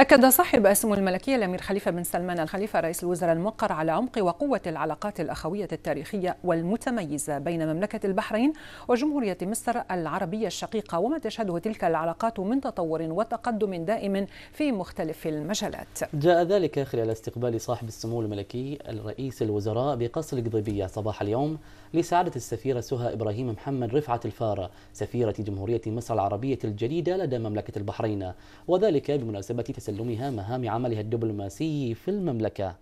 أكد صاحب السمو الملكية الأمير خليفة بن سلمان الخليفة رئيس الوزراء الموقر على عمق وقوة العلاقات الأخوية التاريخية والمتميزة بين مملكة البحرين وجمهورية مصر العربية الشقيقة وما تشهده تلك العلاقات من تطور وتقدم دائم في مختلف المجالات جاء ذلك خلال استقبال صاحب السمو الملكي الرئيس الوزراء بقصر القضيبية صباح اليوم لسعادة السفيرة سهى إبراهيم محمد رفعت الفارة سفيرة جمهورية مصر العربية الجديدة لدى مملكة البحرين وذلك بمناسبة تسلمها مهام عملها الدبلوماسي في المملكة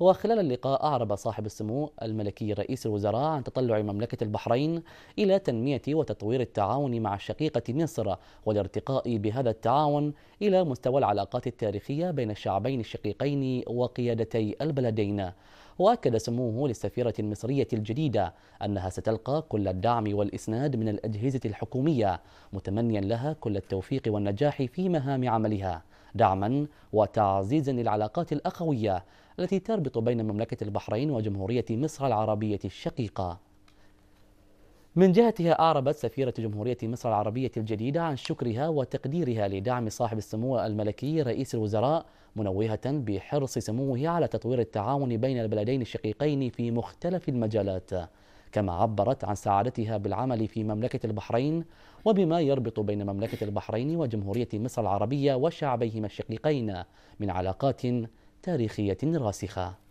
وخلال اللقاء أعرب صاحب السمو الملكي رئيس الوزراء عن تطلع مملكة البحرين إلى تنمية وتطوير التعاون مع الشقيقة مصر والارتقاء بهذا التعاون إلى مستوى العلاقات التاريخية بين الشعبين الشقيقين وقيادتي البلدين وأكد سموه للسفيرة المصرية الجديدة أنها ستلقى كل الدعم والإسناد من الأجهزة الحكومية متمنيا لها كل التوفيق والنجاح في مهام عملها دعما وتعزيزا للعلاقات الأخوية التي تربط بين مملكة البحرين وجمهورية مصر العربية الشقيقة من جهتها أعربت سفيرة جمهورية مصر العربية الجديدة عن شكرها وتقديرها لدعم صاحب السمو الملكي رئيس الوزراء منوهة بحرص سموه على تطوير التعاون بين البلدين الشقيقين في مختلف المجالات كما عبرت عن سعادتها بالعمل في مملكة البحرين وبما يربط بين مملكة البحرين وجمهورية مصر العربية وشعبيهما الشقيقين من علاقات تاريخية راسخة